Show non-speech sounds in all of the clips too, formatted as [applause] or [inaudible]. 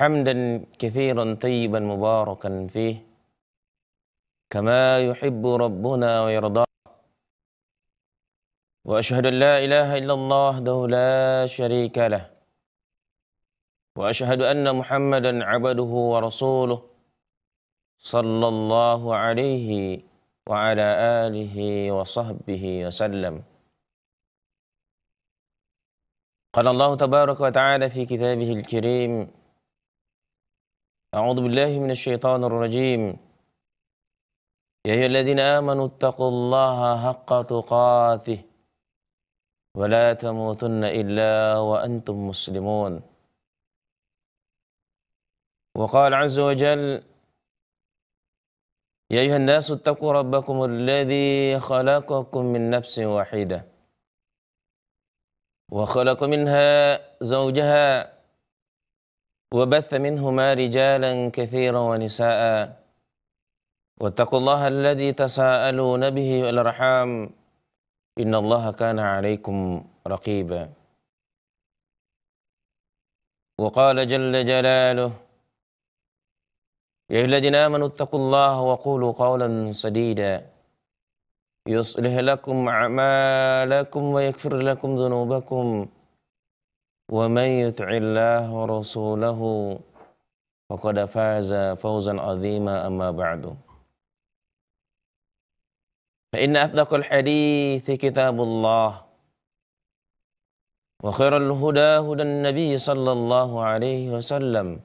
حمدا كثيرا طيبا مباركا فيه كما يحب ربنا ويرضى واشهد ان لا اله الا الله وحده لا شريك له واشهد ان محمدا عبده ورسوله صلى الله عليه وعلى اله وصحبه وسلم قال الله تبارك وتعالى في كتابه الكريم أعوذ بالله من الشيطان الرجيم يا أيها الذين آمنوا اتقوا الله حق تقاته ولا تموتن إلا وأنتم مسلمون وقال عز وجل يا أيها الناس اتقوا ربكم الذي خلقكم من نفس واحدة وخلق منها زوجها وبث منهما رجالا كثيرا ونساء واتقوا الله الذي تساءلون به والارحام ان الله كان عليكم رقيبا وقال جل جلاله يا ايها الذين امنوا اتقوا الله وقولوا قولا سديدا يصلح لكم اعمالكم ويغفر لكم ذنوبكم ومن يطع الله ورسوله فقد فاز فوزا عظيما أما بعد فإن أصدق الحديث كتاب الله وخير الهدى هدى النبي صلى الله عليه وسلم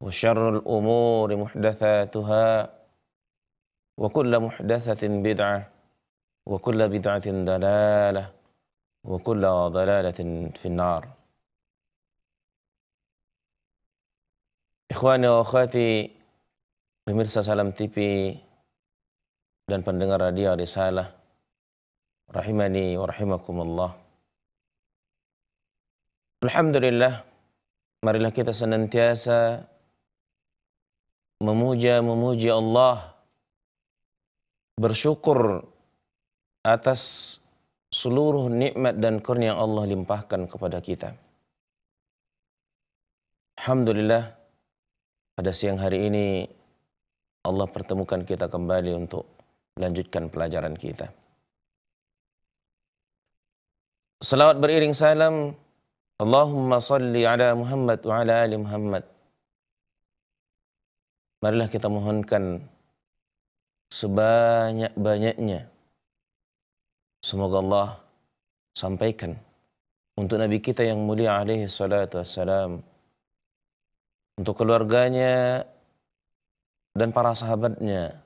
وشر الأمور محدثاتها وكل محدثة بدعة وكل بدعة ضلالة وكل ضلالة في النار إخواني وأخواتي بمرسى سلام تيبي dan pendengar radio Risalah rahimani wa rahimakumullah Alhamdulillah marilah kita senantiasa memuja memuji Allah bersyukur atas seluruh nikmat dan kurnia Allah limpahkan kepada kita. Alhamdulillah pada siang hari ini Allah pertemukan kita kembali untuk lanjutkan pelajaran kita. Salawat beriring salam Allahumma salli ala Muhammad wa ala ali Muhammad. Marilah kita mohonkan sebanyak-banyaknya Semoga Allah sampaikan untuk Nabi kita yang mulia alaihi salatu wassalam, untuk keluarganya dan para sahabatnya,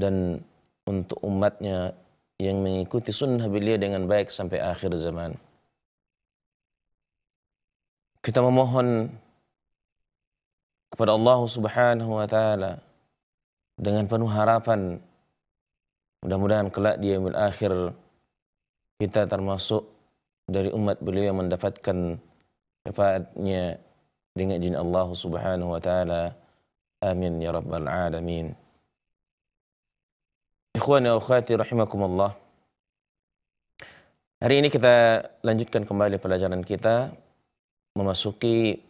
dan untuk umatnya yang mengikuti sunnah beliau dengan baik sampai akhir zaman. Kita memohon kepada Allah Subhanahu wa taala dengan penuh harapan Mudah-mudahan kelak di yaumil akhir kita termasuk dari umat beliau yang mendapatkan syafaatnya dengan izin Allah Subhanahu wa taala. Amin ya rabbal alamin. Ikhwani wa akhwati rahimakumullah. Hari ini kita lanjutkan kembali pelajaran kita memasuki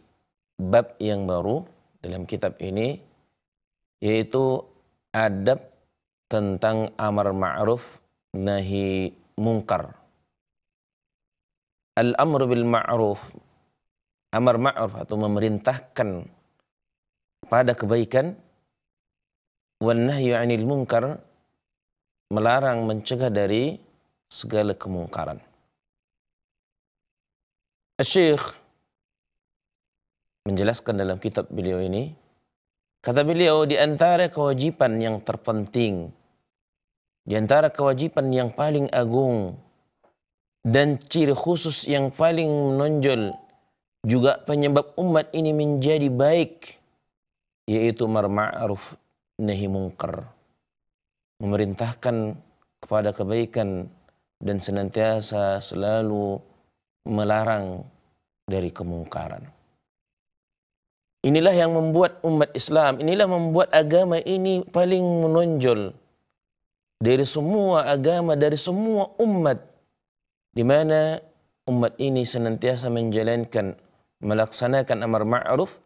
bab yang baru dalam kitab ini yaitu adab tentang amar ma'ruf nahi mungkar. Al-amr bil ma'ruf, amar ma'ruf atau memerintahkan pada kebaikan, wan nahyu anil mungkar, melarang mencegah dari segala kemungkaran. Syekh menjelaskan dalam kitab beliau ini Kata beliau, di antara kewajiban yang terpenting, di antara kewajiban yang paling agung, dan ciri khusus yang paling menonjol, juga penyebab umat ini menjadi baik, yaitu marma'ruf nahi mungkar. Memerintahkan kepada kebaikan dan senantiasa selalu melarang dari kemungkaran. Inilah yang membuat umat Islam, inilah membuat agama ini paling menonjol dari semua agama, dari semua umat. Di mana umat ini senantiasa menjalankan, melaksanakan amar ma'ruf,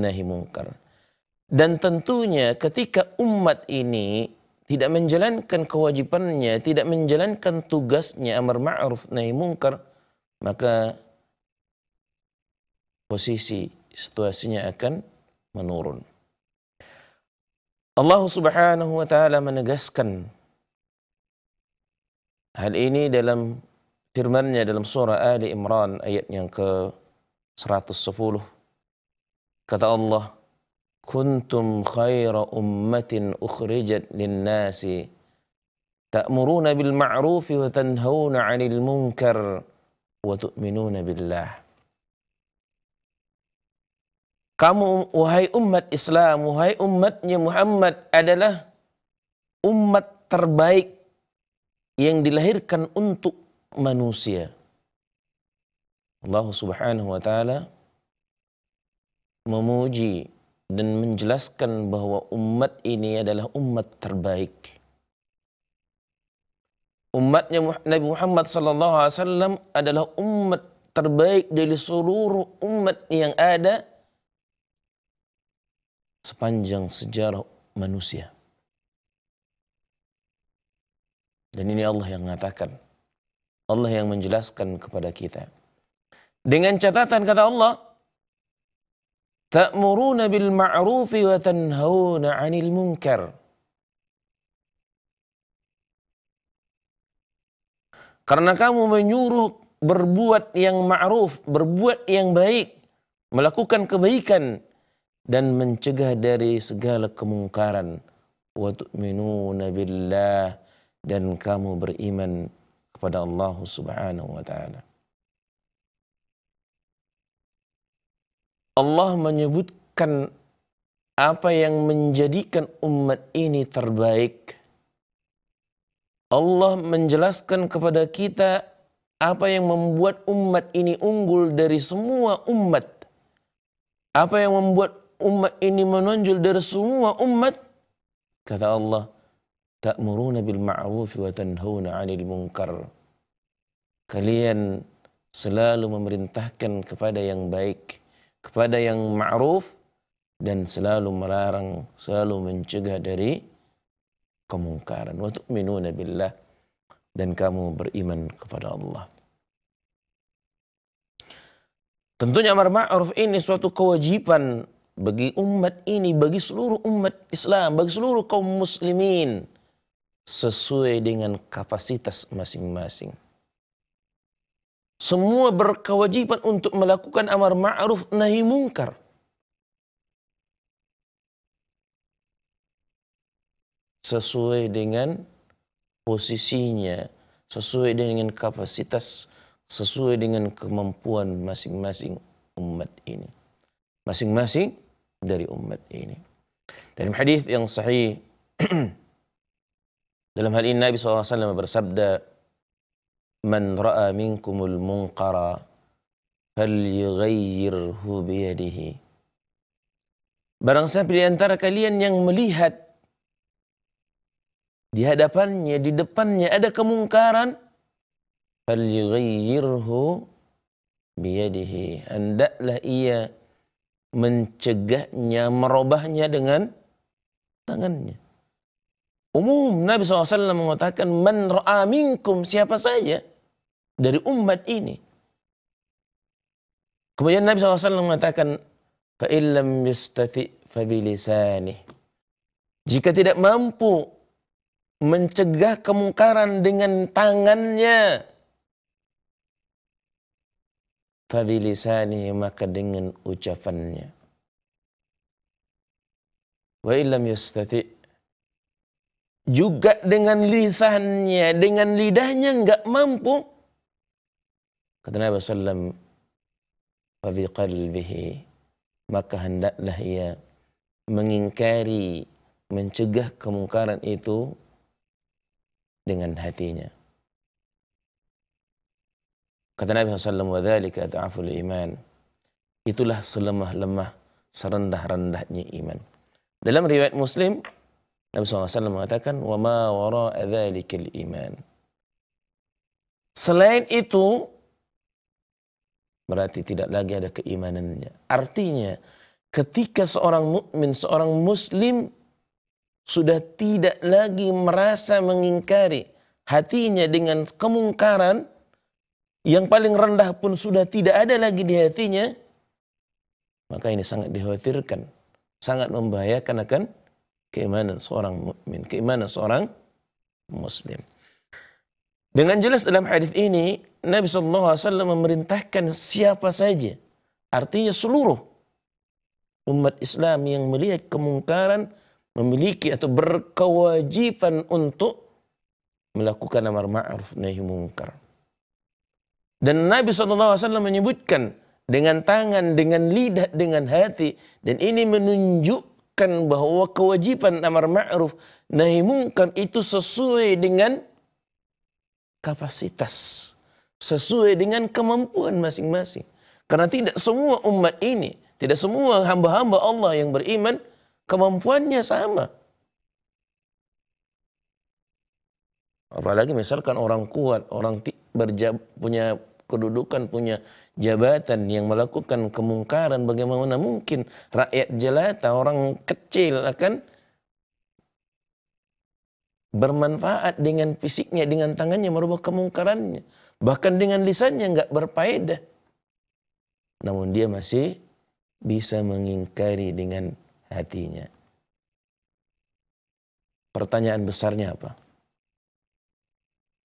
nahi mungkar. Dan tentunya ketika umat ini tidak menjalankan kewajibannya, tidak menjalankan tugasnya amar ma'ruf, nahi mungkar, maka posisi situasinya akan menurun. Allah Subhanahu wa taala menegaskan hal ini dalam firman-Nya dalam surah Ali Imran ayat yang ke 110. Kata Allah, "Kuntum khaira ummatin ukhrijat lin-nasi ta'muruna bil ma'rufi wa tanhauna 'anil munkar wa tu'minuna billah." Kamu, wahai umat Islam, wahai umatnya Muhammad adalah umat terbaik yang dilahirkan untuk manusia. Allah subhanahu wa ta'ala memuji dan menjelaskan bahwa umat ini adalah umat terbaik. Umatnya Nabi Muhammad sallallahu alaihi wasallam adalah umat terbaik dari seluruh umat yang ada sepanjang sejarah manusia. Dan ini Allah yang mengatakan. Allah yang menjelaskan kepada kita. Dengan catatan kata Allah, Ta'muruna bil ma'rufi wa tanhauna 'anil munkar. Karena kamu menyuruh berbuat yang ma'ruf, berbuat yang baik, melakukan kebaikan dan mencegah dari segala kemungkaran wa tu'minuna billah dan kamu beriman kepada Allah Subhanahu wa taala. Allah menyebutkan apa yang menjadikan umat ini terbaik. Allah menjelaskan kepada kita apa yang membuat umat ini unggul dari semua umat. Apa yang membuat umat ini menonjol dari semua umat? Kata Allah, ta'muruna bil ma'ruf wa tanhauna 'anil munkar. Kalian selalu memerintahkan kepada yang baik, kepada yang ma'ruf dan selalu melarang, selalu mencegah dari kemungkaran. Wa tu'minuna billah dan kamu beriman kepada Allah. Tentunya amar ma'ruf ini suatu kewajiban bagi umat ini, bagi seluruh umat Islam, bagi seluruh kaum muslimin sesuai dengan kapasitas masing-masing. Semua berkewajiban untuk melakukan amar ma'ruf nahi mungkar. Sesuai dengan posisinya, sesuai dengan kapasitas, sesuai dengan kemampuan masing-masing umat ini. Masing-masing dari umat ini. Dalam hadis yang sahih [clears throat] dalam hal ini Nabi SAW bersabda, "Man ra'a minkumul munkara falyughayyirhu biyadihi." Barang siapa di antara kalian yang melihat di hadapannya, di depannya ada kemungkaran, falyughayyirhu biyadihi. Hendaklah ia mencegahnya, merubahnya dengan tangannya. Umum Nabi SAW mengatakan man ra'a minkum siapa saja dari umat ini. Kemudian Nabi SAW mengatakan Fa'illam yustati fabilisanih. Jika tidak mampu mencegah kemungkaran dengan tangannya, fabilisanihi maka dengan ucapannya wa illam yastati juga dengan lisannya dengan lidahnya enggak mampu kata Nabi sallam wa qalbihi maka hendaklah ia mengingkari mencegah kemungkaran itu dengan hatinya Kata Nabi SAW, وَذَلِكَ أَتَعَفُ iman. Itulah selemah-lemah, serendah-rendahnya iman. Dalam riwayat Muslim, Nabi SAW mengatakan, وَمَا وَرَاءَ ذَلِكَ iman. Selain itu, berarti tidak lagi ada keimanannya. Artinya, ketika seorang mukmin, seorang muslim sudah tidak lagi merasa mengingkari hatinya dengan kemungkaran, yang paling rendah pun sudah tidak ada lagi di hatinya, maka ini sangat dikhawatirkan, sangat membahayakan akan keimanan seorang mukmin, keimanan seorang muslim. Dengan jelas dalam hadis ini Nabi Shallallahu Alaihi Wasallam memerintahkan siapa saja, artinya seluruh umat Islam yang melihat kemungkaran memiliki atau berkewajiban untuk melakukan amar ma'ruf nahi mungkar. Dan Nabi SAW menyebutkan dengan tangan, dengan lidah, dengan hati. Dan ini menunjukkan bahwa kewajiban amar ma'ruf nahi mungkar itu sesuai dengan kapasitas. Sesuai dengan kemampuan masing-masing. Karena tidak semua umat ini, tidak semua hamba-hamba Allah yang beriman, kemampuannya sama. Apalagi misalkan orang kuat, orang berjab, punya kedudukan, punya jabatan yang melakukan kemungkaran bagaimana mungkin rakyat jelata orang kecil akan bermanfaat dengan fisiknya, dengan tangannya merubah kemungkarannya. Bahkan dengan lisannya nggak berfaedah. Namun dia masih bisa mengingkari dengan hatinya. Pertanyaan besarnya apa?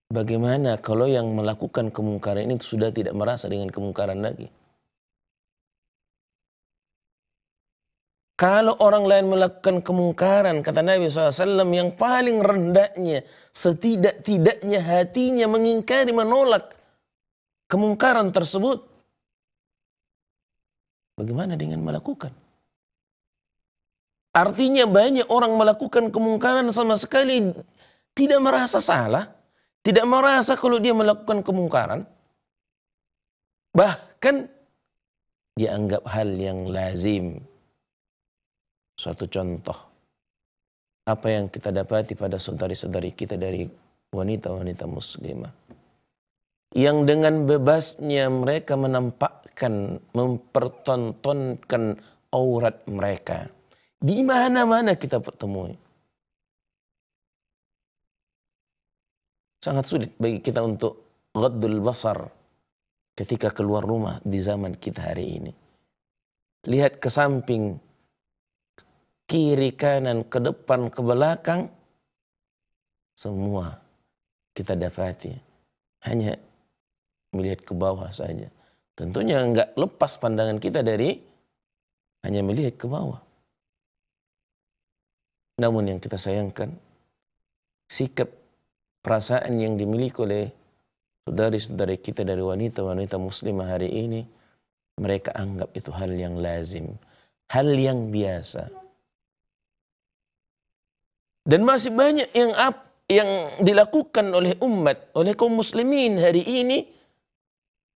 Bagaimana kalau yang melakukan kemungkaran ini sudah tidak merasa dengan kemungkaran lagi? Kalau orang lain melakukan kemungkaran, kata Nabi SAW, yang paling rendahnya, setidak-tidaknya hatinya mengingkari, menolak kemungkaran tersebut. Bagaimana dengan melakukan? Artinya banyak orang melakukan kemungkaran sama sekali tidak merasa salah tidak merasa kalau dia melakukan kemungkaran. Bahkan dianggap hal yang lazim. Suatu contoh. Apa yang kita dapati pada saudari-saudari kita dari wanita-wanita muslimah. Yang dengan bebasnya mereka menampakkan, mempertontonkan aurat mereka. Di mana-mana kita temui. Sangat sulit bagi kita untuk ghaddul basar ketika keluar rumah di zaman kita hari ini. Lihat ke samping, kiri, kanan, ke depan, ke belakang, semua kita dapati. Hanya melihat ke bawah saja. Tentunya nggak lepas pandangan kita dari hanya melihat ke bawah. Namun yang kita sayangkan, sikap perasaan yang dimiliki oleh saudari-saudari kita dari wanita-wanita muslimah hari ini, mereka anggap itu hal yang lazim, hal yang biasa. Dan masih banyak yang up, yang dilakukan oleh umat, oleh kaum muslimin hari ini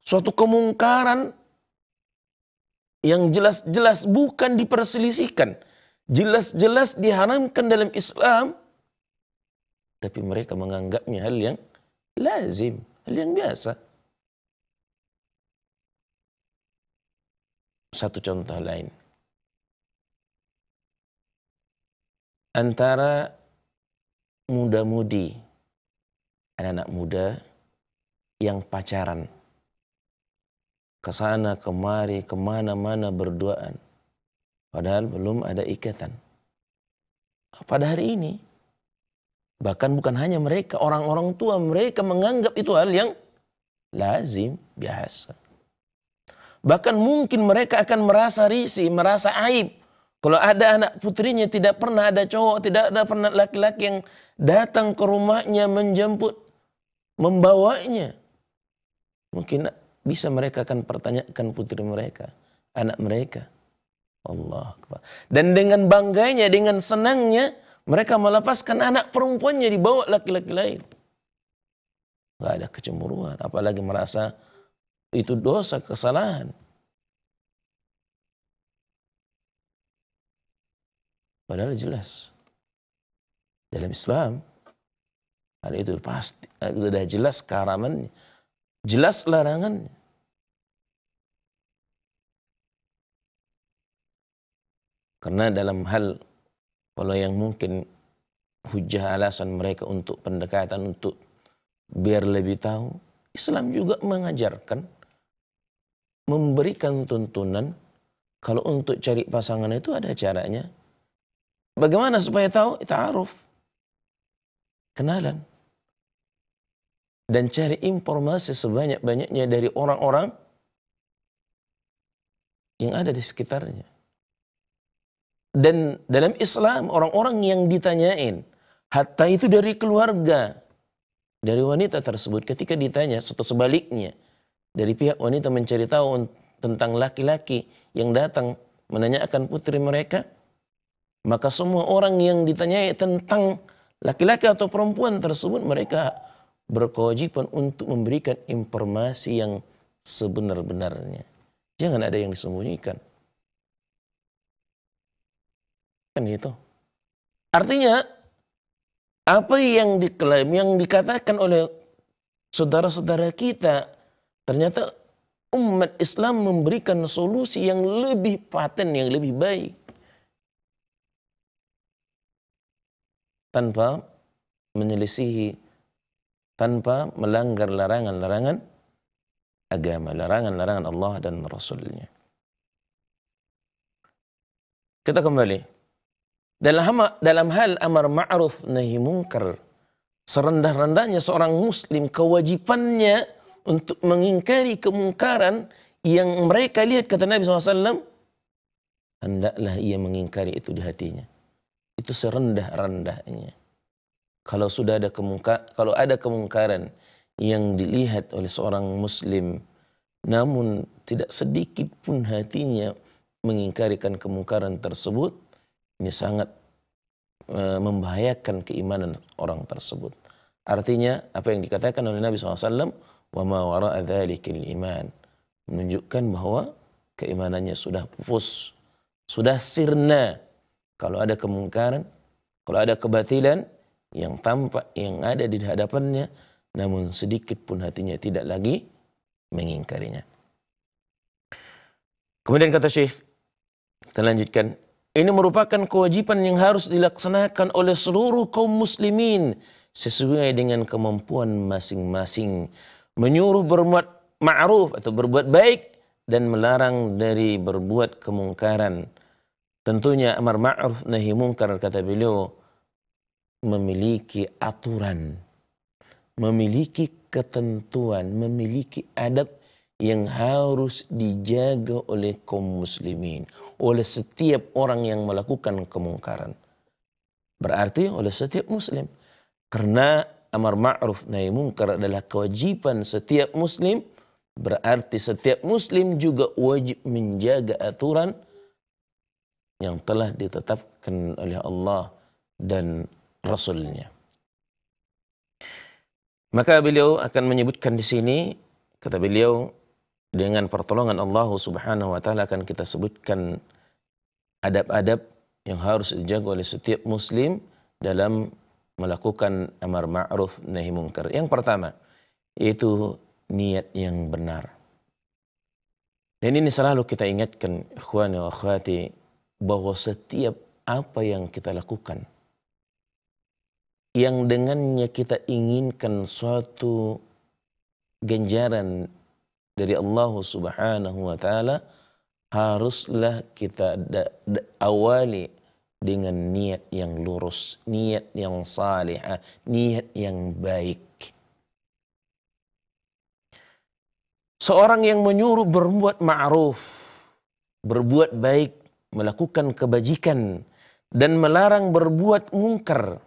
suatu kemungkaran yang jelas-jelas bukan diperselisihkan, jelas-jelas diharamkan dalam Islam tapi mereka menganggapnya hal yang lazim, hal yang biasa. Satu contoh lain. Antara muda-mudi, anak-anak muda yang pacaran. Kesana, kemari, kemana-mana berduaan. Padahal belum ada ikatan. Pada hari ini, Bahkan bukan hanya mereka, orang-orang tua mereka menganggap itu hal yang lazim, biasa. Bahkan mungkin mereka akan merasa risih, merasa aib. Kalau ada anak putrinya tidak pernah ada cowok, tidak ada pernah laki-laki yang datang ke rumahnya menjemput, membawanya. Mungkin bisa mereka akan pertanyakan putri mereka, anak mereka. Allah Dan dengan bangganya, dengan senangnya, mereka melepaskan anak perempuannya dibawa laki-laki lain. Gak ada kecemburuan, apalagi merasa itu dosa, kesalahan. Padahal jelas. Dalam Islam, hal itu pasti, sudah jelas karamannya. Jelas larangannya. Karena dalam hal walau yang mungkin hujah alasan mereka untuk pendekatan untuk biar lebih tahu Islam juga mengajarkan memberikan tuntunan kalau untuk cari pasangan itu ada caranya bagaimana supaya tahu ta'aruf kenalan dan cari informasi sebanyak-banyaknya dari orang-orang yang ada di sekitarnya dan dalam Islam orang-orang yang ditanyain, hatta itu dari keluarga, dari wanita tersebut ketika ditanya atau sebaliknya dari pihak wanita mencari tahu tentang laki-laki yang datang menanyakan putri mereka maka semua orang yang ditanyai tentang laki-laki atau perempuan tersebut mereka berkewajiban untuk memberikan informasi yang sebenar-benarnya jangan ada yang disembunyikan Kan gitu. Artinya apa yang diklaim, yang dikatakan oleh saudara-saudara kita, ternyata umat Islam memberikan solusi yang lebih paten, yang lebih baik. Tanpa menyelisihi, tanpa melanggar larangan-larangan agama, larangan-larangan Allah dan Rasulnya. Kita kembali dalam dalam hal amar ma'ruf nahi mungkar serendah-rendahnya seorang muslim kewajibannya untuk mengingkari kemungkaran yang mereka lihat kata Nabi SAW hendaklah ia mengingkari itu di hatinya itu serendah-rendahnya kalau sudah ada kemungka kalau ada kemungkaran yang dilihat oleh seorang muslim namun tidak sedikit pun hatinya mengingkarikan kemungkaran tersebut ini sangat e, membahayakan keimanan orang tersebut. Artinya apa yang dikatakan oleh Nabi SAW, وَمَا wara ذَلِكَ iman Menunjukkan bahwa keimanannya sudah pupus, sudah sirna. Kalau ada kemungkaran, kalau ada kebatilan yang tampak, yang ada di hadapannya, namun sedikit pun hatinya tidak lagi mengingkarinya. Kemudian kata Syekh, kita lanjutkan ini merupakan kewajiban yang harus dilaksanakan oleh seluruh kaum muslimin sesuai dengan kemampuan masing-masing. Menyuruh berbuat ma'ruf atau berbuat baik dan melarang dari berbuat kemungkaran. Tentunya amar ma'ruf nahi mungkar kata beliau memiliki aturan, memiliki ketentuan, memiliki adab yang harus dijaga oleh kaum muslimin, oleh setiap orang yang melakukan kemungkaran. Berarti oleh setiap muslim. Karena amar ma'ruf nahi mungkar adalah kewajiban setiap muslim, berarti setiap muslim juga wajib menjaga aturan yang telah ditetapkan oleh Allah dan Rasulnya. Maka beliau akan menyebutkan di sini, kata beliau, dengan pertolongan Allah Subhanahu wa taala akan kita sebutkan adab-adab yang harus dijaga oleh setiap muslim dalam melakukan amar ma'ruf nahi mungkar. Yang pertama yaitu niat yang benar. Dan ini selalu kita ingatkan ikhwan wa akhwati bahwa setiap apa yang kita lakukan yang dengannya kita inginkan suatu ganjaran dari Allah Subhanahu wa taala haruslah kita da, da, awali dengan niat yang lurus, niat yang saleh, ah, niat yang baik. Seorang yang menyuruh berbuat ma'ruf, berbuat baik, melakukan kebajikan, dan melarang berbuat mungkar,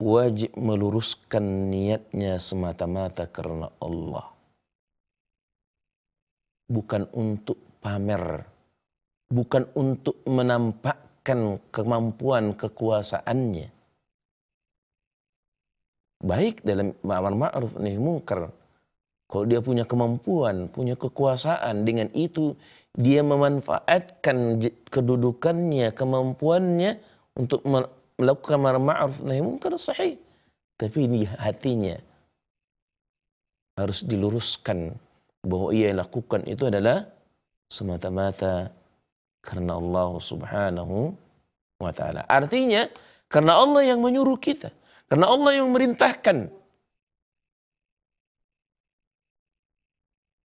wajib meluruskan niatnya semata-mata karena Allah bukan untuk pamer, bukan untuk menampakkan kemampuan kekuasaannya. Baik dalam ma'amar ma'ruf nahi mungkar. Kalau dia punya kemampuan, punya kekuasaan, dengan itu dia memanfaatkan kedudukannya, kemampuannya untuk melakukan ma'amar ma'ruf nahi mungkar sahih. Tapi ini hatinya harus diluruskan bahwa ia yang lakukan itu adalah semata-mata karena Allah Subhanahu wa taala. Artinya karena Allah yang menyuruh kita, karena Allah yang memerintahkan.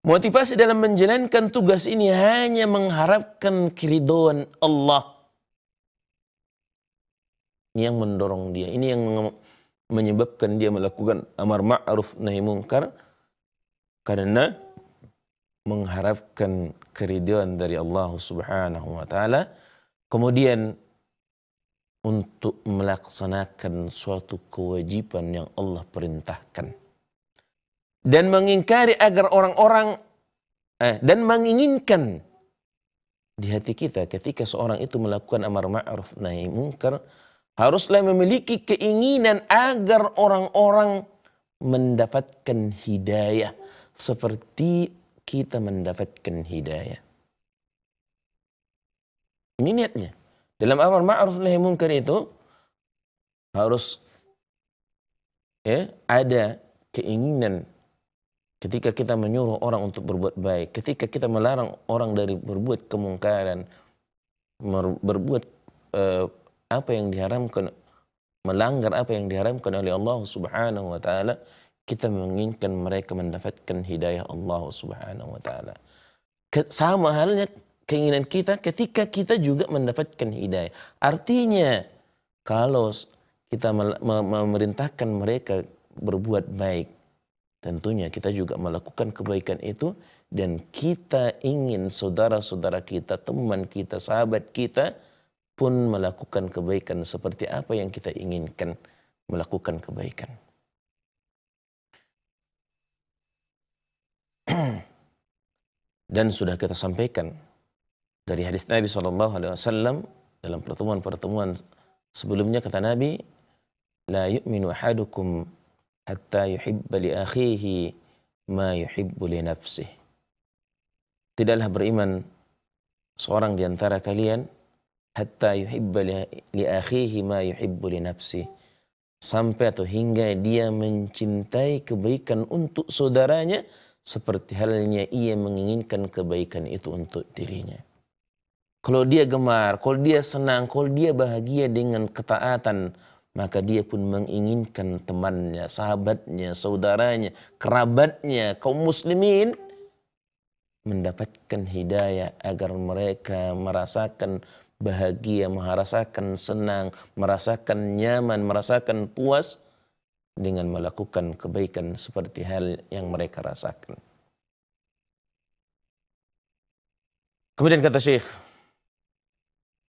Motivasi dalam menjalankan tugas ini hanya mengharapkan keridoan Allah yang mendorong dia. Ini yang menyebabkan dia melakukan amar ma'ruf nahi mungkar karena mengharapkan keriduan dari Allah Subhanahu wa taala kemudian untuk melaksanakan suatu kewajiban yang Allah perintahkan dan mengingkari agar orang-orang eh, dan menginginkan di hati kita ketika seorang itu melakukan amar ma'ruf nahi munkar haruslah memiliki keinginan agar orang-orang mendapatkan hidayah seperti kita mendapatkan hidayah. Ini niatnya. Dalam amar ma'ruf nahi munkar itu harus ya, ada keinginan ketika kita menyuruh orang untuk berbuat baik, ketika kita melarang orang dari berbuat kemungkaran, berbuat uh, apa yang diharamkan, melanggar apa yang diharamkan oleh Allah Subhanahu wa taala, kita menginginkan mereka mendapatkan hidayah Allah Subhanahu wa taala. Sama halnya keinginan kita ketika kita juga mendapatkan hidayah. Artinya kalau kita memerintahkan mereka berbuat baik, tentunya kita juga melakukan kebaikan itu dan kita ingin saudara-saudara kita, teman kita, sahabat kita pun melakukan kebaikan seperti apa yang kita inginkan melakukan kebaikan. [clears throat] Dan sudah kita sampaikan dari hadis Nabi Shallallahu Alaihi Wasallam dalam pertemuan-pertemuan sebelumnya kata Nabi, لا يؤمن أحدكم حتى يحب لأخيه ما يحب لنفسه. Tidaklah beriman seorang di antara kalian hatta yuhibba li akhihi ma yuhibbu li nafsi sampai atau hingga dia mencintai kebaikan untuk saudaranya seperti halnya ia menginginkan kebaikan itu untuk dirinya. Kalau dia gemar, kalau dia senang, kalau dia bahagia dengan ketaatan, maka dia pun menginginkan temannya, sahabatnya, saudaranya, kerabatnya, kaum muslimin mendapatkan hidayah agar mereka merasakan bahagia, merasakan senang, merasakan nyaman, merasakan puas dengan melakukan kebaikan seperti hal yang mereka rasakan. Kemudian kata Syekh,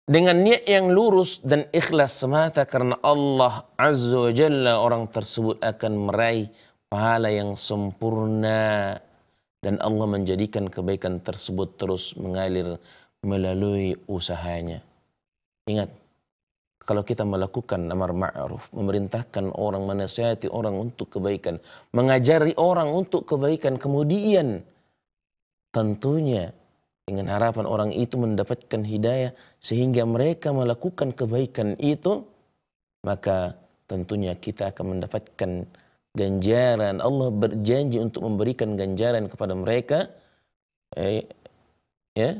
dengan niat yang lurus dan ikhlas semata karena Allah Azza wa Jalla orang tersebut akan meraih pahala yang sempurna dan Allah menjadikan kebaikan tersebut terus mengalir melalui usahanya. Ingat, kalau kita melakukan amar ma'ruf, memerintahkan orang, menasihati orang untuk kebaikan, mengajari orang untuk kebaikan, kemudian tentunya dengan harapan orang itu mendapatkan hidayah sehingga mereka melakukan kebaikan itu, maka tentunya kita akan mendapatkan ganjaran. Allah berjanji untuk memberikan ganjaran kepada mereka eh, ya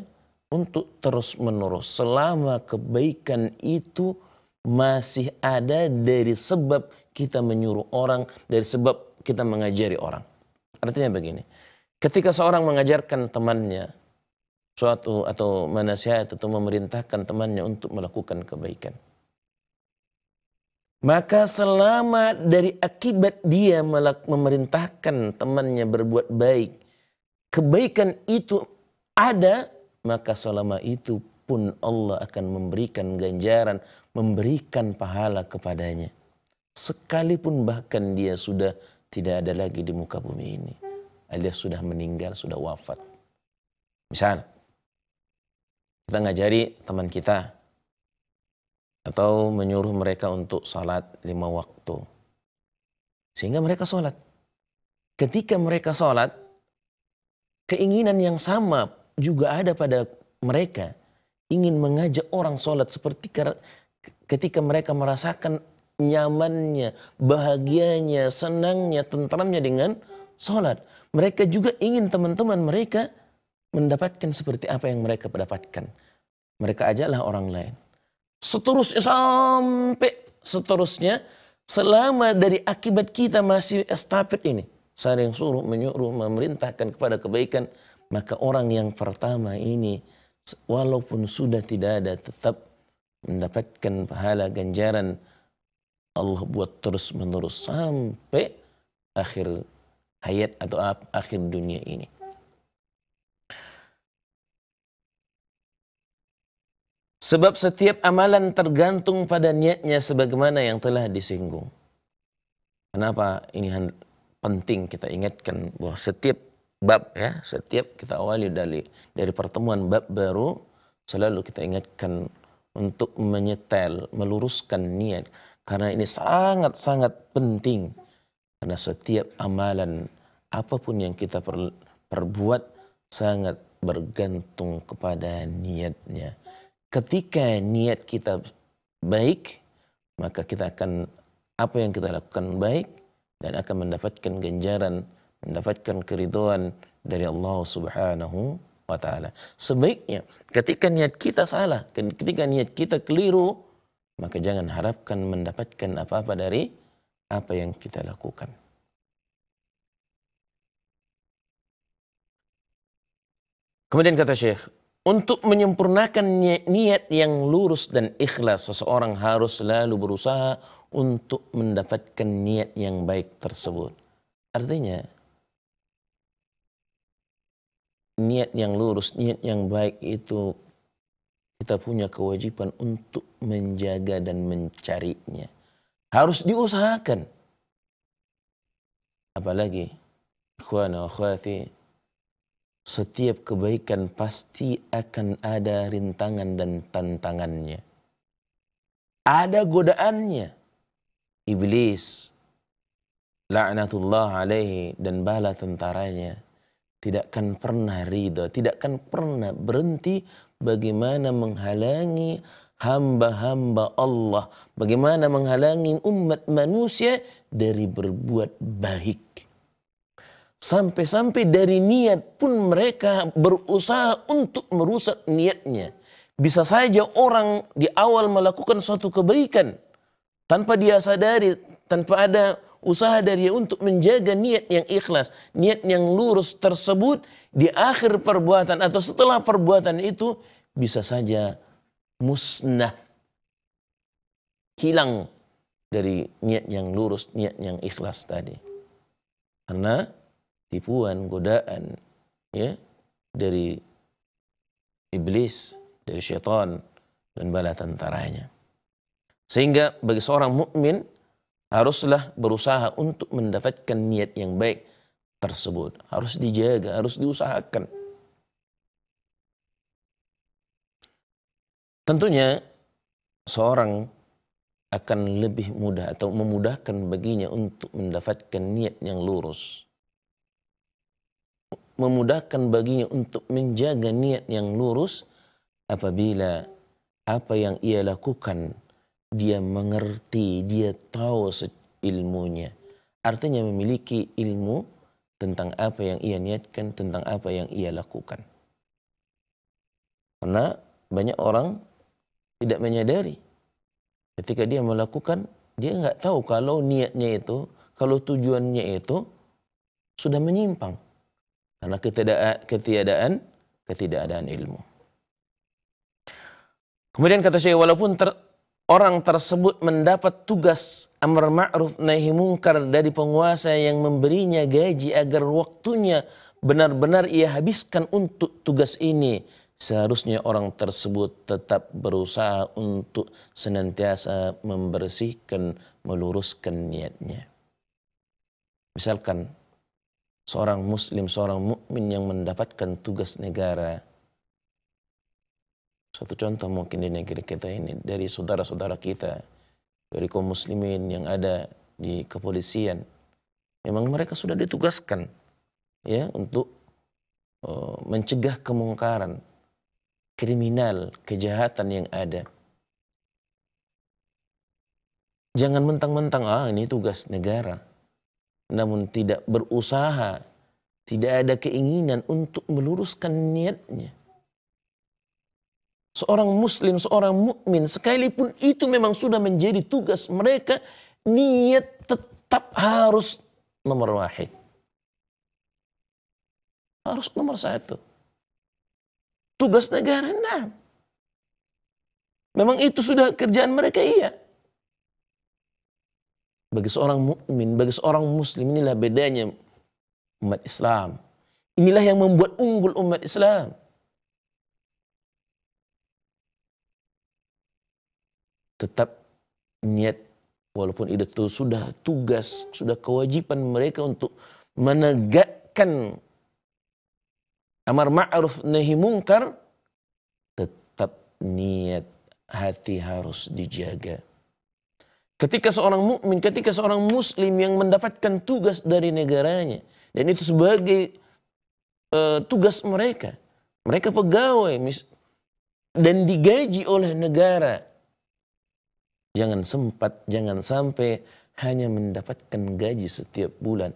untuk terus menerus selama kebaikan itu masih ada dari sebab kita menyuruh orang, dari sebab kita mengajari orang. Artinya begini, ketika seorang mengajarkan temannya suatu atau menasihat atau memerintahkan temannya untuk melakukan kebaikan. Maka selama dari akibat dia memerintahkan temannya berbuat baik, kebaikan itu ada, maka selama itu pun Allah akan memberikan ganjaran, memberikan pahala kepadanya. Sekalipun bahkan dia sudah tidak ada lagi di muka bumi ini. Alias sudah meninggal, sudah wafat. Misal, kita ngajari teman kita atau menyuruh mereka untuk salat lima waktu. Sehingga mereka salat. Ketika mereka salat, keinginan yang sama juga ada pada mereka ingin mengajak orang sholat seperti ketika mereka merasakan nyamannya, bahagianya, senangnya, tentramnya dengan sholat. Mereka juga ingin teman-teman mereka mendapatkan seperti apa yang mereka dapatkan. Mereka ajaklah orang lain. Seterusnya sampai seterusnya selama dari akibat kita masih estafet ini. saya yang suruh menyuruh memerintahkan kepada kebaikan. Maka orang yang pertama ini walaupun sudah tidak ada tetap mendapatkan pahala ganjaran Allah buat terus menerus sampai akhir hayat atau akhir dunia ini. Sebab setiap amalan tergantung pada niatnya sebagaimana yang telah disinggung. Kenapa ini penting kita ingatkan bahwa setiap bab ya setiap kita awali dari dari pertemuan bab baru selalu kita ingatkan untuk menyetel meluruskan niat karena ini sangat-sangat penting karena setiap amalan apapun yang kita per, perbuat sangat bergantung kepada niatnya ketika niat kita baik maka kita akan apa yang kita lakukan baik dan akan mendapatkan ganjaran mendapatkan keriduan dari Allah Subhanahu wa taala. Sebaiknya ketika niat kita salah, ketika niat kita keliru, maka jangan harapkan mendapatkan apa-apa dari apa yang kita lakukan. Kemudian kata Syekh, untuk menyempurnakan niat yang lurus dan ikhlas, seseorang harus selalu berusaha untuk mendapatkan niat yang baik tersebut. Artinya, niat yang lurus, niat yang baik itu kita punya kewajiban untuk menjaga dan mencarinya. Harus diusahakan. Apalagi, ikhwana wa khawati, setiap kebaikan pasti akan ada rintangan dan tantangannya. Ada godaannya. Iblis, la'natullah alaihi dan bala tentaranya tidak akan pernah ridho, tidak akan pernah berhenti bagaimana menghalangi hamba-hamba Allah, bagaimana menghalangi umat manusia dari berbuat baik. Sampai-sampai dari niat pun mereka berusaha untuk merusak niatnya. Bisa saja orang di awal melakukan suatu kebaikan tanpa dia sadari, tanpa ada usaha dari untuk menjaga niat yang ikhlas, niat yang lurus tersebut di akhir perbuatan atau setelah perbuatan itu bisa saja musnah, hilang dari niat yang lurus, niat yang ikhlas tadi. Karena tipuan, godaan ya dari iblis, dari syaitan dan bala tentaranya. Sehingga bagi seorang mukmin haruslah berusaha untuk mendapatkan niat yang baik tersebut. Harus dijaga, harus diusahakan. Tentunya seorang akan lebih mudah atau memudahkan baginya untuk mendapatkan niat yang lurus. Memudahkan baginya untuk menjaga niat yang lurus apabila apa yang ia lakukan dia mengerti, dia tahu ilmunya. Artinya memiliki ilmu tentang apa yang ia niatkan, tentang apa yang ia lakukan. Karena banyak orang tidak menyadari ketika dia melakukan, dia nggak tahu kalau niatnya itu, kalau tujuannya itu sudah menyimpang. Karena ketiadaan, ketiadaan, ketidakadaan ilmu. Kemudian kata saya, walaupun ter, orang tersebut mendapat tugas amar ma'ruf nahi mungkar dari penguasa yang memberinya gaji agar waktunya benar-benar ia habiskan untuk tugas ini. Seharusnya orang tersebut tetap berusaha untuk senantiasa membersihkan, meluruskan niatnya. Misalkan seorang muslim, seorang mukmin yang mendapatkan tugas negara, satu contoh mungkin di negeri kita ini dari saudara-saudara kita, dari kaum muslimin yang ada di kepolisian. Memang mereka sudah ditugaskan ya untuk uh, mencegah kemungkaran, kriminal, kejahatan yang ada. Jangan mentang-mentang ah ini tugas negara. Namun tidak berusaha, tidak ada keinginan untuk meluruskan niatnya seorang muslim, seorang mukmin sekalipun itu memang sudah menjadi tugas mereka, niat tetap harus nomor wahid. Harus nomor satu. Tugas negara nah. Memang itu sudah kerjaan mereka iya. Bagi seorang mukmin, bagi seorang muslim inilah bedanya umat Islam. Inilah yang membuat unggul umat Islam. tetap niat walaupun itu sudah tugas, sudah kewajiban mereka untuk menegakkan amar ma'ruf nahi mungkar, tetap niat hati harus dijaga. Ketika seorang mukmin, ketika seorang muslim yang mendapatkan tugas dari negaranya dan itu sebagai uh, tugas mereka, mereka pegawai mis dan digaji oleh negara Jangan sempat, jangan sampai hanya mendapatkan gaji setiap bulan.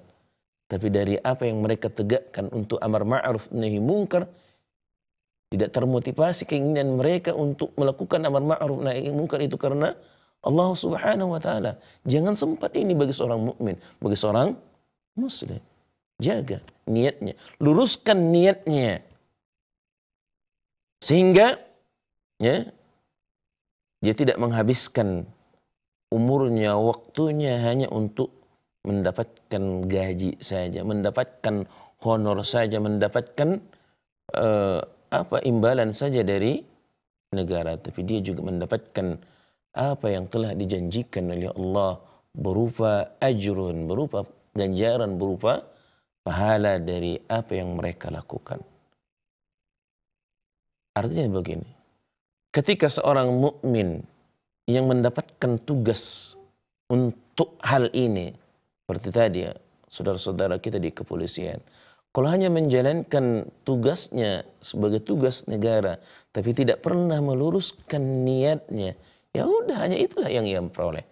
Tapi dari apa yang mereka tegakkan untuk amar ma'ruf nahi mungkar, tidak termotivasi keinginan mereka untuk melakukan amar ma'ruf nahi mungkar itu karena Allah Subhanahu wa taala. Jangan sempat ini bagi seorang mukmin, bagi seorang muslim. Jaga niatnya, luruskan niatnya. Sehingga ya, dia tidak menghabiskan umurnya, waktunya hanya untuk mendapatkan gaji saja, mendapatkan honor saja, mendapatkan uh, apa imbalan saja dari negara, tapi dia juga mendapatkan apa yang telah dijanjikan oleh Allah berupa ajrun, berupa ganjaran, berupa pahala dari apa yang mereka lakukan. Artinya begini, ketika seorang mukmin yang mendapatkan tugas untuk hal ini seperti tadi ya saudara-saudara kita di kepolisian kalau hanya menjalankan tugasnya sebagai tugas negara tapi tidak pernah meluruskan niatnya ya udah hanya itulah yang ia peroleh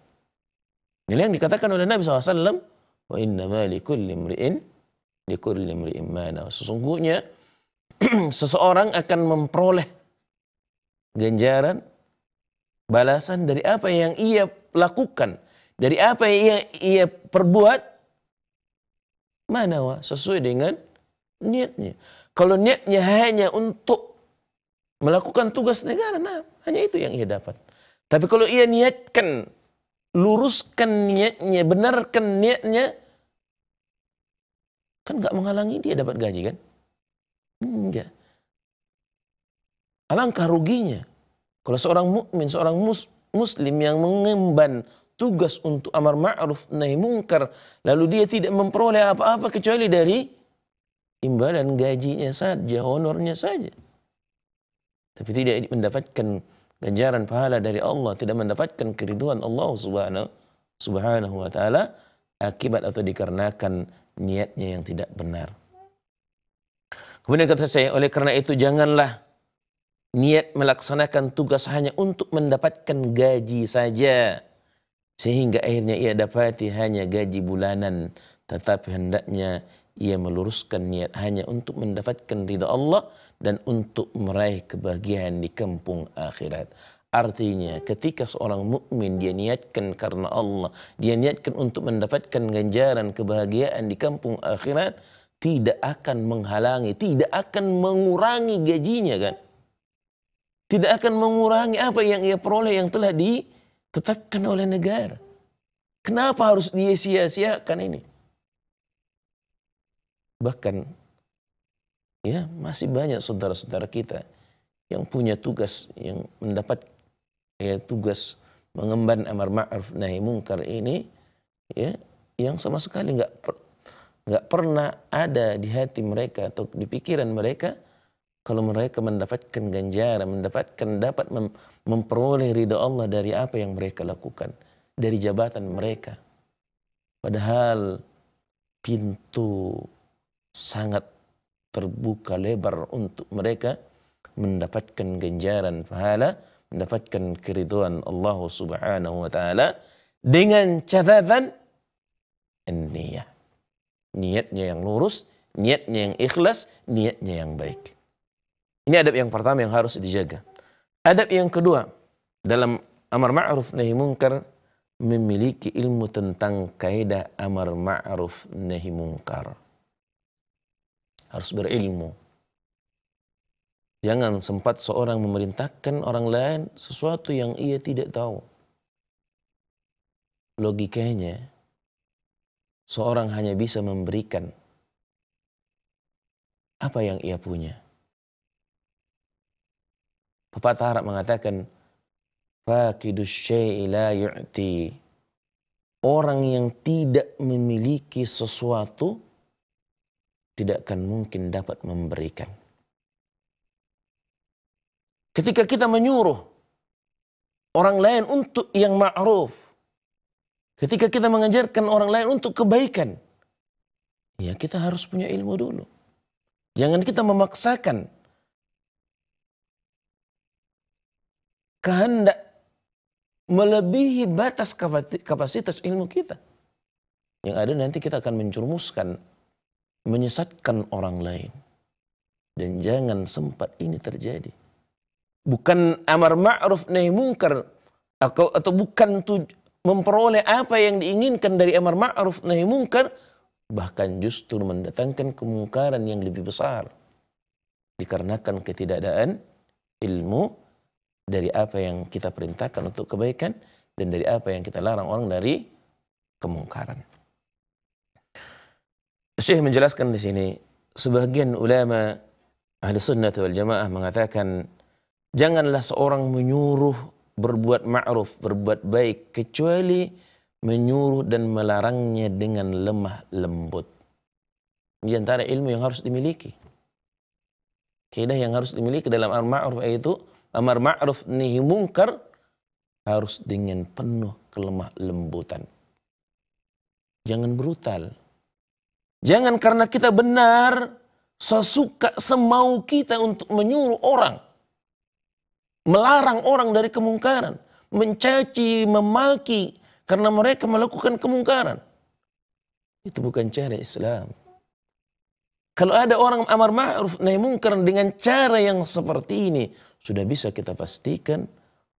ini yang dikatakan oleh Nabi SAW wa inna ma likulli sesungguhnya [clears throat] seseorang akan memperoleh ganjaran balasan dari apa yang ia lakukan, dari apa yang ia, ia perbuat, mana wah sesuai dengan niatnya. Kalau niatnya hanya untuk melakukan tugas negara, nah hanya itu yang ia dapat. Tapi kalau ia niatkan, luruskan niatnya, benarkan niatnya, kan nggak menghalangi dia dapat gaji kan? Enggak. Alangkah ruginya kalau seorang mukmin, seorang mus, muslim yang mengemban tugas untuk amar ma'ruf nahi mungkar lalu dia tidak memperoleh apa-apa kecuali dari imbalan gajinya saja, honornya saja. Tapi tidak mendapatkan ganjaran pahala dari Allah, tidak mendapatkan keriduan Allah Subhanahu Subhanahu wa taala akibat atau dikarenakan niatnya yang tidak benar. Kemudian kata saya, oleh karena itu janganlah niat melaksanakan tugas hanya untuk mendapatkan gaji saja sehingga akhirnya ia dapati hanya gaji bulanan tetapi hendaknya ia meluruskan niat hanya untuk mendapatkan ridha Allah dan untuk meraih kebahagiaan di kampung akhirat Artinya ketika seorang mukmin dia niatkan karena Allah, dia niatkan untuk mendapatkan ganjaran kebahagiaan di kampung akhirat, tidak akan menghalangi, tidak akan mengurangi gajinya kan tidak akan mengurangi apa yang ia peroleh yang telah ditetapkan oleh negara. Kenapa harus dia sia-siakan ini? Bahkan ya masih banyak saudara-saudara kita yang punya tugas yang mendapat ya tugas mengemban amar ma'ruf nahi mungkar ini ya yang sama sekali nggak nggak pernah ada di hati mereka atau di pikiran mereka kalau mereka mendapatkan ganjaran, mendapatkan dapat mem memperoleh ridha Allah dari apa yang mereka lakukan, dari jabatan mereka. Padahal pintu sangat terbuka lebar untuk mereka mendapatkan ganjaran pahala, mendapatkan keriduan Allah Subhanahu wa taala dengan catatan niat. Niatnya yang lurus, niatnya yang ikhlas, niatnya yang baik. Ini adab yang pertama yang harus dijaga. Adab yang kedua dalam amar ma'ruf nahi munkar memiliki ilmu tentang kaidah amar ma'ruf nahi munkar Harus berilmu. Jangan sempat seorang memerintahkan orang lain sesuatu yang ia tidak tahu. Logikanya, seorang hanya bisa memberikan apa yang ia punya Pepatah Arab mengatakan, Fakidus syai'i Orang yang tidak memiliki sesuatu, tidak akan mungkin dapat memberikan. Ketika kita menyuruh orang lain untuk yang ma'ruf, ketika kita mengajarkan orang lain untuk kebaikan, ya kita harus punya ilmu dulu. Jangan kita memaksakan kehendak melebihi batas kapasitas ilmu kita. Yang ada nanti kita akan mencurmuskan, menyesatkan orang lain. Dan jangan sempat ini terjadi. Bukan amar ma'ruf nahi mungkar atau, atau bukan tuj memperoleh apa yang diinginkan dari amar ma'ruf nahi mungkar bahkan justru mendatangkan kemungkaran yang lebih besar dikarenakan ketidakadaan ilmu dari apa yang kita perintahkan untuk kebaikan dan dari apa yang kita larang orang dari kemungkaran. Syekh menjelaskan di sini sebagian ulama ahli sunnah wal jamaah mengatakan janganlah seorang menyuruh berbuat ma'ruf, berbuat baik kecuali menyuruh dan melarangnya dengan lemah lembut. Di antara ilmu yang harus dimiliki. Kaidah yang harus dimiliki dalam al-ma'ruf yaitu amar ma'ruf nihi mungkar harus dengan penuh kelemah lembutan. Jangan brutal. Jangan karena kita benar, sesuka semau kita untuk menyuruh orang. Melarang orang dari kemungkaran. Mencaci, memaki karena mereka melakukan kemungkaran. Itu bukan cara Islam. Kalau ada orang amar ma'ruf nahi mungkar dengan cara yang seperti ini, sudah bisa kita pastikan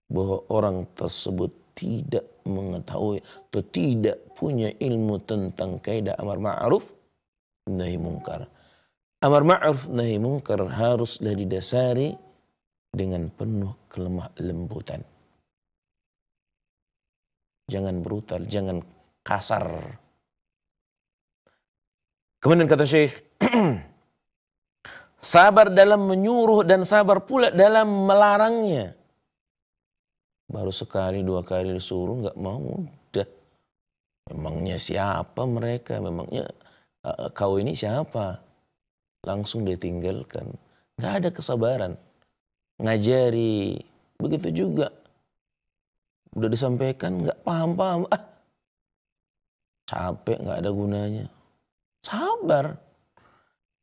bahwa orang tersebut tidak mengetahui atau tidak punya ilmu tentang kaidah amar ma'ruf nahi mungkar. Amar ma'ruf nahi mungkar haruslah didasari dengan penuh kelemah lembutan. Jangan brutal, jangan kasar Kemudian kata Syekh, [clears throat] sabar dalam menyuruh dan sabar pula dalam melarangnya. Baru sekali dua kali disuruh nggak mau udah. Memangnya siapa mereka? Memangnya uh, kau ini siapa? Langsung ditinggalkan. Gak ada kesabaran. Ngajari begitu juga. Udah disampaikan nggak paham-paham. Ah, capek nggak ada gunanya Sabar.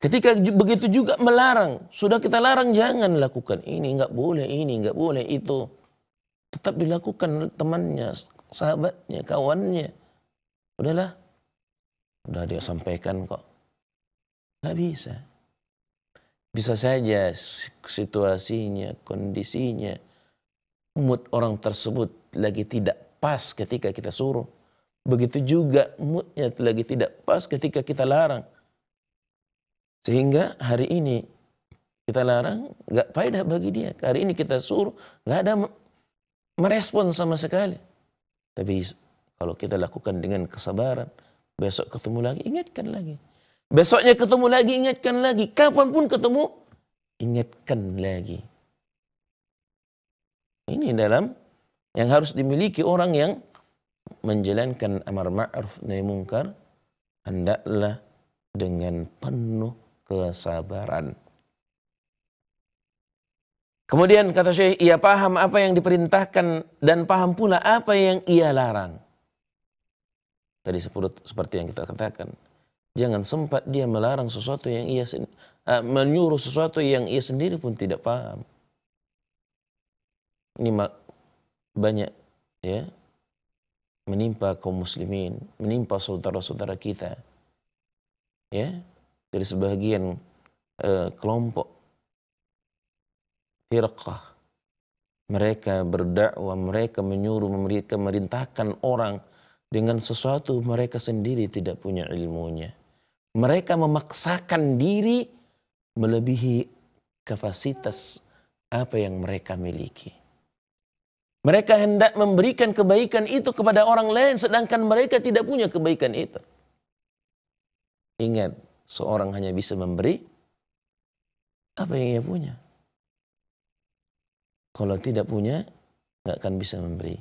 Ketika begitu juga melarang, sudah kita larang jangan lakukan ini, nggak boleh ini, nggak boleh itu. Tetap dilakukan temannya, sahabatnya, kawannya. Udahlah, udah dia sampaikan kok. Nggak bisa. Bisa saja situasinya, kondisinya, mood orang tersebut lagi tidak pas ketika kita suruh. Begitu juga moodnya lagi tidak pas ketika kita larang. Sehingga hari ini kita larang, nggak faedah bagi dia. Hari ini kita suruh, gak ada merespon sama sekali. Tapi kalau kita lakukan dengan kesabaran, besok ketemu lagi, ingatkan lagi. Besoknya ketemu lagi, ingatkan lagi. Kapanpun ketemu, ingatkan lagi. Ini dalam yang harus dimiliki orang yang menjalankan amar ma'ruf nahi munkar hendaklah dengan penuh kesabaran. Kemudian kata Syekh, ia paham apa yang diperintahkan dan paham pula apa yang ia larang. Tadi seperti yang kita katakan, jangan sempat dia melarang sesuatu yang ia eh, menyuruh sesuatu yang ia sendiri pun tidak paham. Ini banyak ya menimpa kaum muslimin, menimpa saudara-saudara kita. Ya, dari sebagian uh, eh, kelompok firqah mereka berdakwah, mereka menyuruh, mereka merintahkan orang dengan sesuatu mereka sendiri tidak punya ilmunya. Mereka memaksakan diri melebihi kapasitas apa yang mereka miliki. Mereka hendak memberikan kebaikan itu kepada orang lain sedangkan mereka tidak punya kebaikan itu. Ingat, seorang hanya bisa memberi apa yang ia punya. Kalau tidak punya, nggak akan bisa memberi.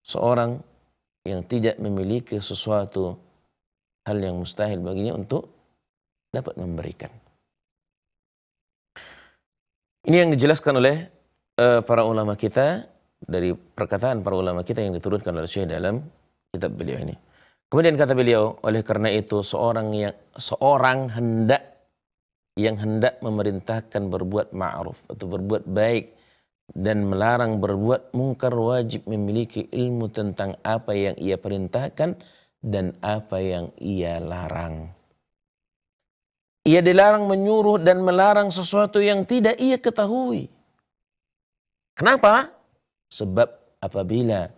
Seorang yang tidak memiliki sesuatu hal yang mustahil baginya untuk dapat memberikan. Ini yang dijelaskan oleh eh, para ulama kita dari perkataan para ulama kita yang diturunkan oleh Syekh dalam kitab beliau ini. Kemudian kata beliau, oleh karena itu seorang yang seorang hendak yang hendak memerintahkan berbuat ma'ruf atau berbuat baik dan melarang berbuat mungkar wajib memiliki ilmu tentang apa yang ia perintahkan dan apa yang ia larang. Ia dilarang menyuruh dan melarang sesuatu yang tidak ia ketahui. Kenapa? Sebab apabila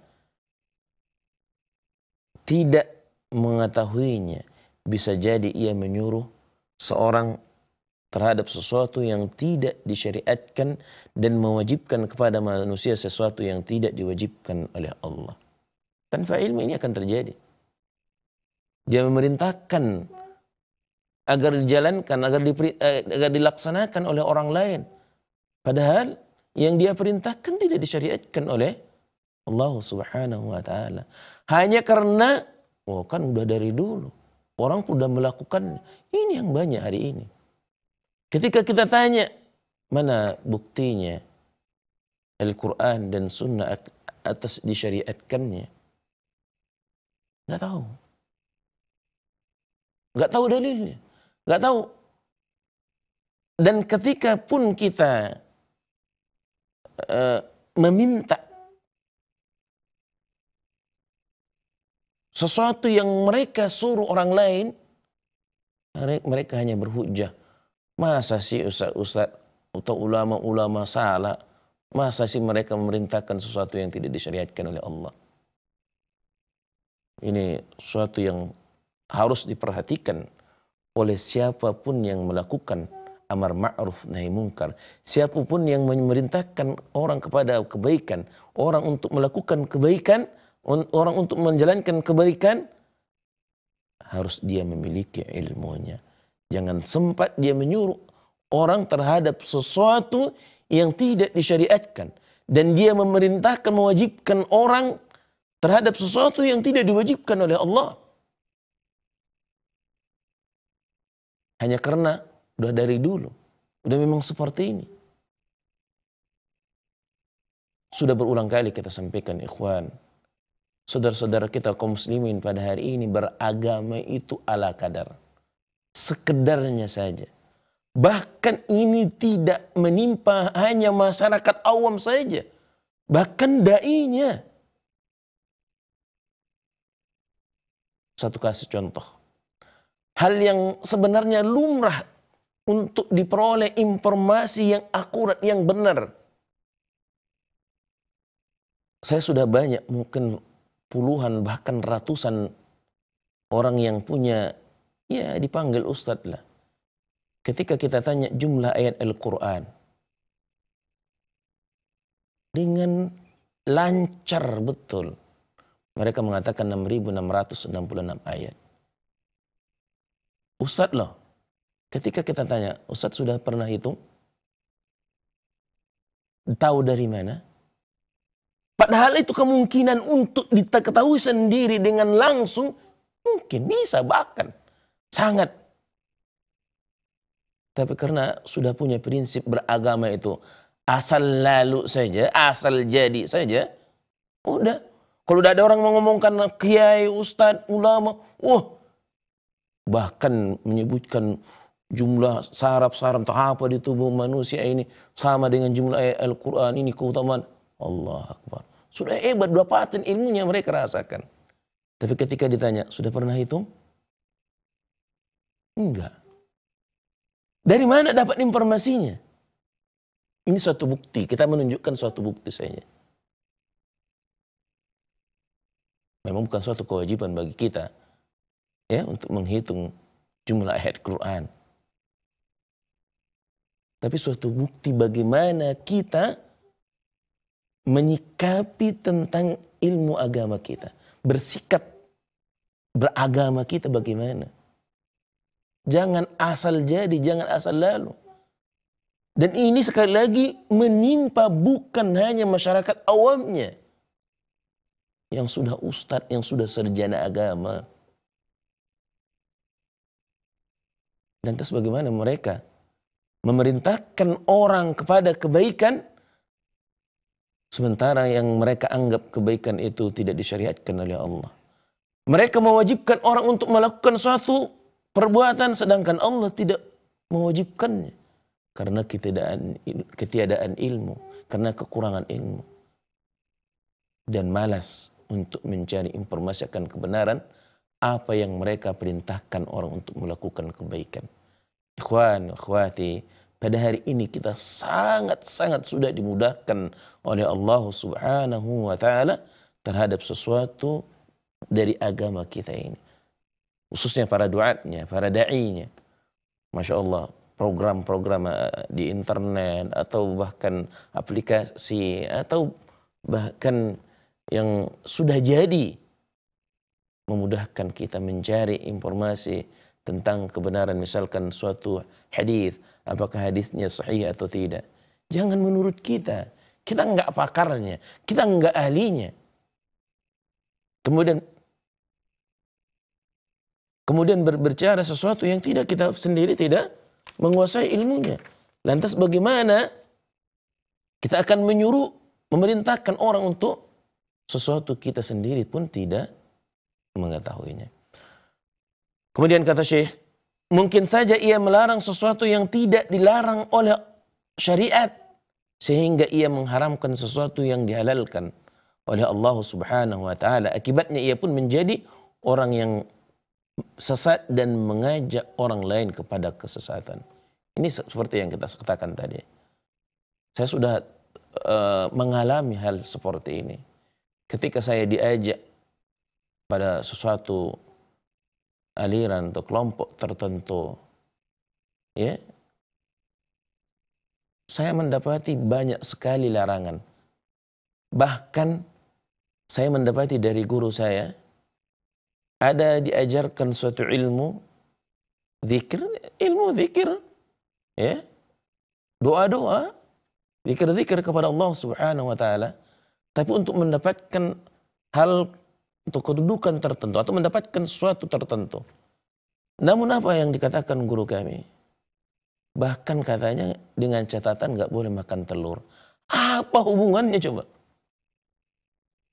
tidak mengetahuinya, bisa jadi ia menyuruh seorang terhadap sesuatu yang tidak disyariatkan dan mewajibkan kepada manusia sesuatu yang tidak diwajibkan oleh Allah. Tanpa ilmu ini akan terjadi. Dia memerintahkan agar dijalankan, agar, eh, agar dilaksanakan oleh orang lain. Padahal yang dia perintahkan tidak disyariatkan oleh Allah Subhanahu wa taala. Hanya karena oh kan udah dari dulu orang sudah melakukan ini yang banyak hari ini. Ketika kita tanya mana buktinya Al-Quran dan Sunnah atas disyariatkannya, nggak tahu, nggak tahu dalilnya, nggak tahu. Dan ketika pun kita Eh, meminta sesuatu yang mereka suruh orang lain, mereka hanya berhujah. Masa sih ustaz-ustaz atau ulama-ulama salah? Masa sih mereka memerintahkan sesuatu yang tidak disyariatkan oleh Allah? Ini sesuatu yang harus diperhatikan oleh siapapun yang melakukan amar ma'ruf nahi mungkar. Siapapun yang memerintahkan orang kepada kebaikan, orang untuk melakukan kebaikan, orang untuk menjalankan kebaikan, harus dia memiliki ilmunya. Jangan sempat dia menyuruh orang terhadap sesuatu yang tidak disyariatkan. Dan dia memerintahkan, mewajibkan orang terhadap sesuatu yang tidak diwajibkan oleh Allah. Hanya karena Udah dari dulu. Udah memang seperti ini. Sudah berulang kali kita sampaikan ikhwan. Saudara-saudara kita kaum muslimin pada hari ini beragama itu ala kadar. Sekedarnya saja. Bahkan ini tidak menimpa hanya masyarakat awam saja. Bahkan dainya. Satu kasih contoh. Hal yang sebenarnya lumrah untuk diperoleh informasi yang akurat, yang benar. Saya sudah banyak, mungkin puluhan, bahkan ratusan orang yang punya, ya dipanggil ustadz lah. Ketika kita tanya jumlah ayat Al-Quran, dengan lancar betul, mereka mengatakan 6.666 ayat. Ustadz loh, Ketika kita tanya, Ustadz sudah pernah hitung? Tahu dari mana? Padahal itu kemungkinan untuk diketahui sendiri dengan langsung mungkin bisa bahkan sangat. Tapi karena sudah punya prinsip beragama itu asal lalu saja, asal jadi saja, udah. Kalau udah ada orang mengomongkan kiai, ustadz, ulama, wah bahkan menyebutkan jumlah saraf-saraf atau apa di tubuh manusia ini sama dengan jumlah ayat Al-Quran ini keutamaan. Allah Akbar. Sudah hebat dua paten ilmunya mereka rasakan. Tapi ketika ditanya, sudah pernah hitung? Enggak. Dari mana dapat informasinya? Ini suatu bukti. Kita menunjukkan suatu bukti saja. Memang bukan suatu kewajiban bagi kita ya untuk menghitung jumlah ayat Quran tapi suatu bukti bagaimana kita menyikapi tentang ilmu agama kita, bersikap beragama kita bagaimana. Jangan asal jadi, jangan asal lalu. Dan ini sekali lagi menimpa bukan hanya masyarakat awamnya yang sudah ustadz, yang sudah sarjana agama. Dan terus bagaimana mereka memerintahkan orang kepada kebaikan sementara yang mereka anggap kebaikan itu tidak disyariatkan oleh Allah. Mereka mewajibkan orang untuk melakukan suatu perbuatan sedangkan Allah tidak mewajibkannya karena ketiadaan ketiadaan ilmu, karena kekurangan ilmu dan malas untuk mencari informasi akan kebenaran apa yang mereka perintahkan orang untuk melakukan kebaikan. Ikhwan, ikhwati, pada hari ini kita sangat-sangat sudah dimudahkan oleh Allah Subhanahu wa taala terhadap sesuatu dari agama kita ini. Khususnya para duatnya, para dai Masya Allah, program-program eh, di internet atau bahkan aplikasi atau bahkan yang sudah jadi memudahkan kita mencari informasi tentang kebenaran misalkan suatu hadis apakah hadisnya sahih atau tidak jangan menurut kita kita enggak pakarnya kita enggak ahlinya kemudian kemudian berbicara sesuatu yang tidak kita sendiri tidak menguasai ilmunya lantas bagaimana kita akan menyuruh memerintahkan orang untuk sesuatu kita sendiri pun tidak mengetahuinya Kemudian kata Syekh, mungkin saja ia melarang sesuatu yang tidak dilarang oleh syariat sehingga ia mengharamkan sesuatu yang dihalalkan oleh Allah Subhanahu wa taala. Akibatnya ia pun menjadi orang yang sesat dan mengajak orang lain kepada kesesatan. Ini seperti yang kita katakan tadi. Saya sudah uh, mengalami hal seperti ini. Ketika saya diajak pada sesuatu aliran atau kelompok tertentu. Ya. Saya mendapati banyak sekali larangan. Bahkan saya mendapati dari guru saya ada diajarkan suatu ilmu zikir, ilmu zikir. Ya. Doa-doa, zikir-zikir kepada Allah Subhanahu wa taala. Tapi untuk mendapatkan hal atau kedudukan tertentu atau mendapatkan sesuatu tertentu. Namun apa yang dikatakan guru kami? Bahkan katanya dengan catatan nggak boleh makan telur. Apa hubungannya coba?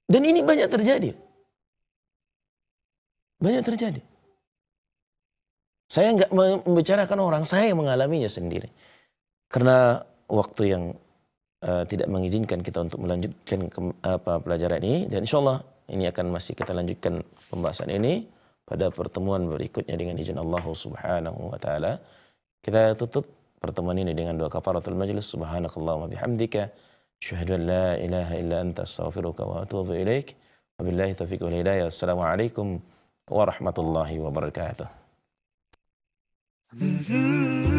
Dan ini banyak terjadi. Banyak terjadi. Saya nggak membicarakan orang, saya yang mengalaminya sendiri. Karena waktu yang uh, tidak mengizinkan kita untuk melanjutkan ke, apa, pelajaran ini. Dan insya Allah ini akan masih kita lanjutkan pembahasan ini pada pertemuan berikutnya dengan izin Allah Subhanahu wa taala. Kita tutup pertemuan ini dengan doa kafaratul majlis subhanakallahumma bihamdika syahadu la ilaha illa anta astaghfiruka wa atubu ilaik. Wabillahi taufiq wal hidayah. Assalamualaikum warahmatullahi wabarakatuh. Mm-hmm.